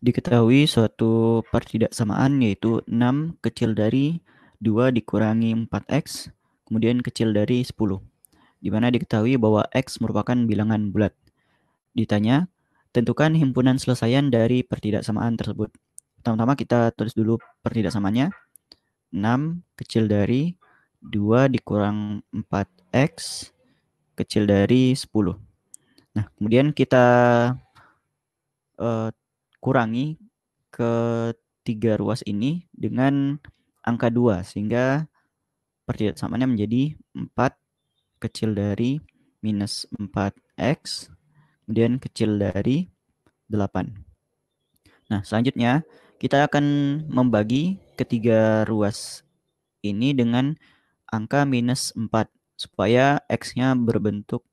Diketahui suatu pertidaksamaan yaitu 6 kecil dari 2 dikurangi 4x, kemudian kecil dari 10. dimana diketahui bahwa x merupakan bilangan bulat. Ditanya, tentukan himpunan selesaian dari pertidaksamaan tersebut. Pertama-tama kita tulis dulu pertidaksamaannya. 6 kecil dari 2 dikurang 4x kecil dari 10. Nah, kemudian kita uh, kurangi ke tiga ruas ini dengan angka 2 sehingga persamaannya menjadi 4 kecil dari minus 4x kemudian kecil dari 8. Nah selanjutnya kita akan membagi ketiga ruas ini dengan angka minus 4 supaya x-nya berbentuk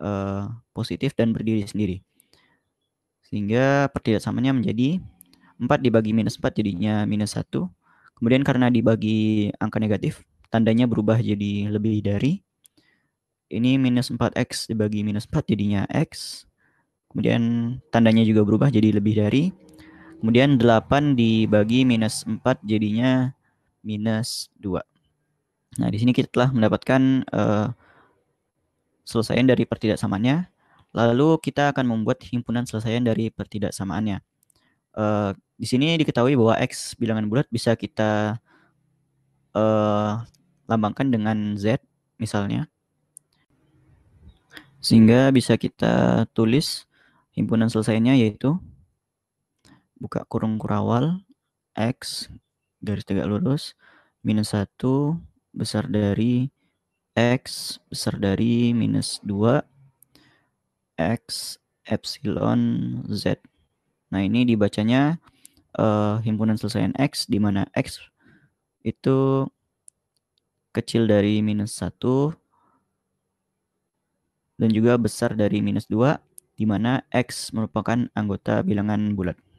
uh, positif dan berdiri sendiri. Sehingga pertidaksamannya menjadi 4 dibagi minus 4 jadinya minus 1. Kemudian karena dibagi angka negatif, tandanya berubah jadi lebih dari. Ini minus 4x dibagi minus 4 jadinya x. Kemudian tandanya juga berubah jadi lebih dari. Kemudian 8 dibagi minus 4 jadinya minus 2. Nah, di sini kita telah mendapatkan uh, selesaian dari pertidaksamannya. Lalu kita akan membuat himpunan selesaian dari pertidaksamaannya. Uh, di sini diketahui bahwa X bilangan bulat bisa kita uh, lambangkan dengan Z misalnya. Sehingga bisa kita tulis himpunan selesainya yaitu buka kurung kurawal X garis tegak lurus minus 1 besar dari X besar dari minus 2 X epsilon Z. Nah, ini dibacanya uh, himpunan selesaian X di mana X itu kecil dari minus 1 dan juga besar dari minus 2 di mana X merupakan anggota bilangan bulat.